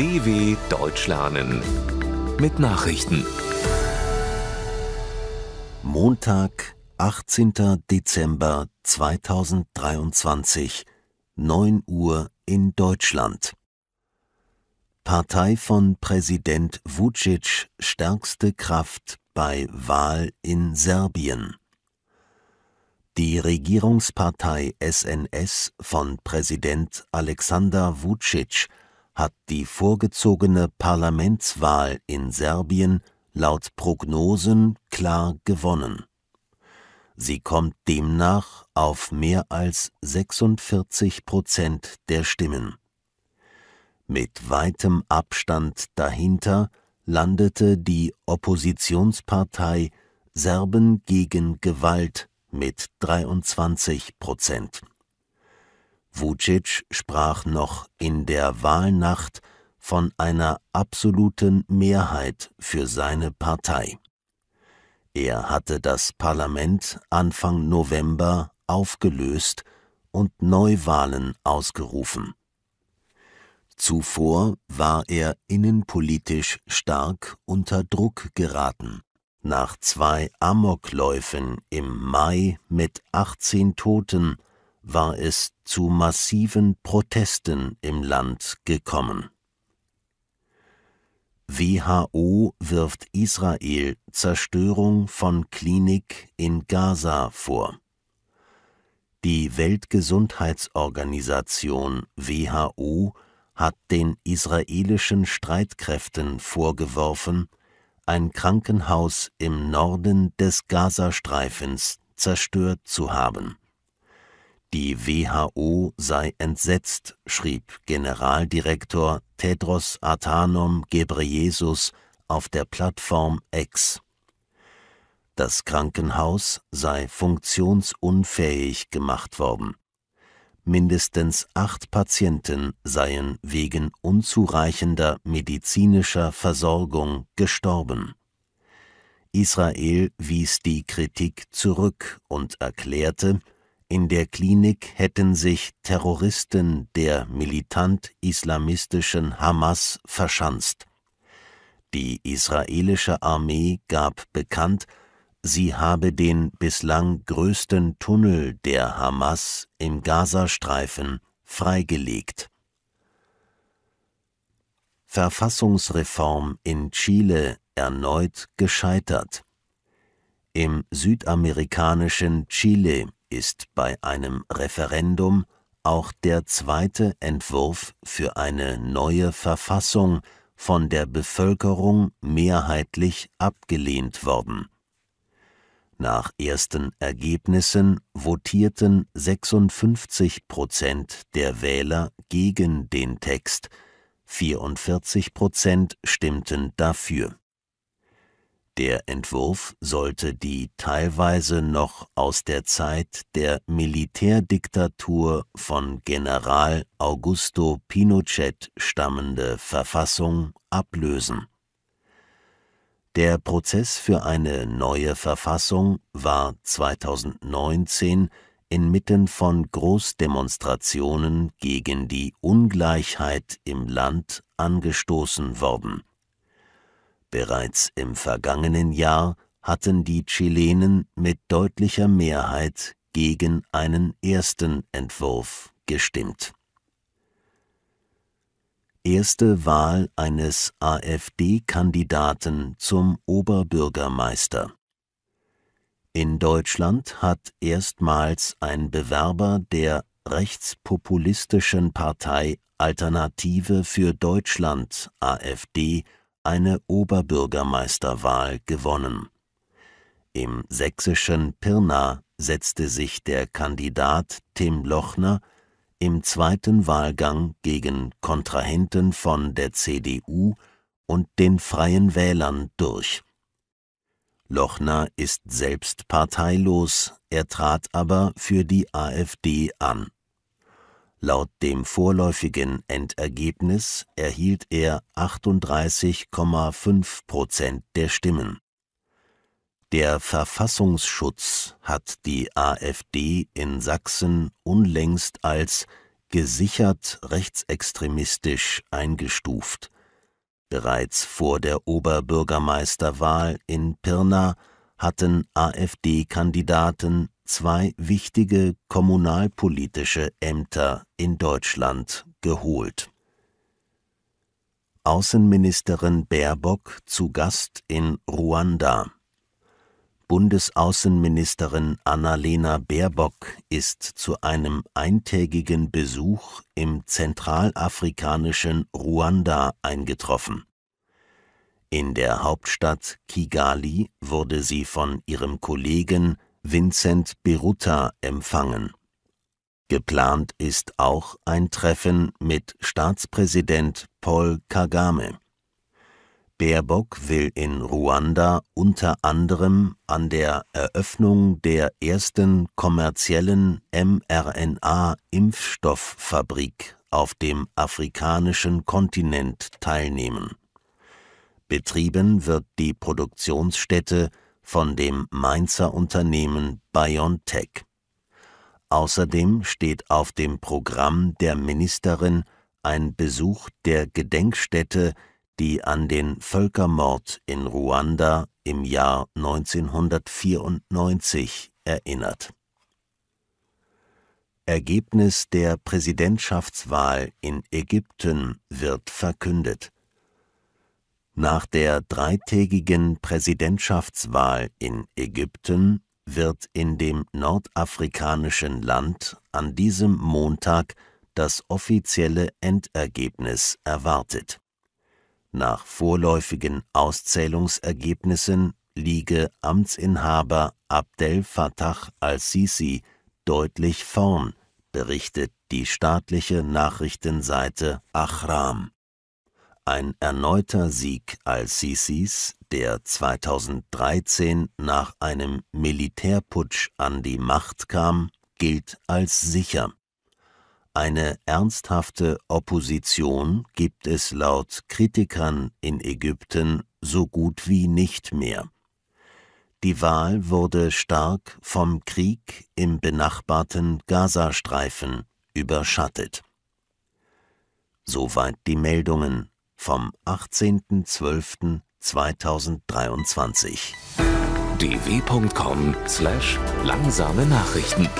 DW Deutsch lernen mit Nachrichten. Montag, 18. Dezember 2023, 9 Uhr in Deutschland. Partei von Präsident Vucic stärkste Kraft bei Wahl in Serbien. Die Regierungspartei SNS von Präsident Alexander Vucic hat die vorgezogene Parlamentswahl in Serbien laut Prognosen klar gewonnen. Sie kommt demnach auf mehr als 46 Prozent der Stimmen. Mit weitem Abstand dahinter landete die Oppositionspartei Serben gegen Gewalt mit 23 Prozent Vucic sprach noch in der Wahlnacht von einer absoluten Mehrheit für seine Partei. Er hatte das Parlament Anfang November aufgelöst und Neuwahlen ausgerufen. Zuvor war er innenpolitisch stark unter Druck geraten. Nach zwei Amokläufen im Mai mit 18 Toten war es zu massiven Protesten im Land gekommen. WHO wirft Israel Zerstörung von Klinik in Gaza vor. Die Weltgesundheitsorganisation WHO hat den israelischen Streitkräften vorgeworfen, ein Krankenhaus im Norden des Gazastreifens zerstört zu haben die WHO sei entsetzt, schrieb Generaldirektor Tedros Adhanom Ghebreyesus auf der Plattform X. Das Krankenhaus sei funktionsunfähig gemacht worden. Mindestens acht Patienten seien wegen unzureichender medizinischer Versorgung gestorben. Israel wies die Kritik zurück und erklärte, in der Klinik hätten sich Terroristen der militant-islamistischen Hamas verschanzt. Die israelische Armee gab bekannt, sie habe den bislang größten Tunnel der Hamas im Gazastreifen freigelegt. Verfassungsreform in Chile erneut gescheitert. Im südamerikanischen Chile ist bei einem Referendum auch der zweite Entwurf für eine neue Verfassung von der Bevölkerung mehrheitlich abgelehnt worden. Nach ersten Ergebnissen votierten 56 Prozent der Wähler gegen den Text, 44 Prozent stimmten dafür der Entwurf sollte die teilweise noch aus der Zeit der Militärdiktatur von General Augusto Pinochet stammende Verfassung ablösen. Der Prozess für eine neue Verfassung war 2019 inmitten von Großdemonstrationen gegen die Ungleichheit im Land angestoßen worden Bereits im vergangenen Jahr hatten die Chilenen mit deutlicher Mehrheit gegen einen ersten Entwurf gestimmt. Erste Wahl eines AfD-Kandidaten zum Oberbürgermeister. In Deutschland hat erstmals ein Bewerber der rechtspopulistischen Partei Alternative für Deutschland AfD eine Oberbürgermeisterwahl gewonnen. Im sächsischen Pirna setzte sich der Kandidat Tim Lochner im zweiten Wahlgang gegen Kontrahenten von der CDU und den Freien Wählern durch. Lochner ist selbst parteilos, er trat aber für die AfD an Laut dem vorläufigen Endergebnis erhielt er 38,5 Prozent der Stimmen. Der Verfassungsschutz hat die AfD in Sachsen unlängst als gesichert rechtsextremistisch eingestuft. Bereits vor der Oberbürgermeisterwahl in Pirna hatten AfD-Kandidaten zwei wichtige kommunalpolitische Ämter in Deutschland geholt. Außenministerin Baerbock zu Gast in Ruanda. Bundesaußenministerin Annalena Baerbock ist zu einem eintägigen Besuch im zentralafrikanischen Ruanda eingetroffen. In der Hauptstadt Kigali wurde sie von ihrem Kollegen Vincent Birutta empfangen. Geplant ist auch ein Treffen mit Staatspräsident Paul Kagame. Baerbock will in Ruanda unter anderem an der Eröffnung der ersten kommerziellen mRNA-Impfstofffabrik auf dem afrikanischen Kontinent teilnehmen. Betrieben wird die Produktionsstätte von dem Mainzer Unternehmen BioNTech. Außerdem steht auf dem Programm der Ministerin ein Besuch der Gedenkstätte, die an den Völkermord in Ruanda im Jahr 1994 erinnert. Ergebnis der Präsidentschaftswahl in Ägypten wird verkündet. Nach der dreitägigen Präsidentschaftswahl in Ägypten wird in dem nordafrikanischen Land an diesem Montag das offizielle Endergebnis erwartet. Nach vorläufigen Auszählungsergebnissen liege Amtsinhaber Abdel Fattah al-Sisi deutlich vorn, berichtet die staatliche Nachrichtenseite Ahram ein erneuter Sieg al-Sisis, der 2013 nach einem Militärputsch an die Macht kam, gilt als sicher. Eine ernsthafte Opposition gibt es laut Kritikern in Ägypten so gut wie nicht mehr. Die Wahl wurde stark vom Krieg im benachbarten Gazastreifen überschattet. Soweit die Meldungen vom 18.12.2023. dw.com/langsame Nachrichten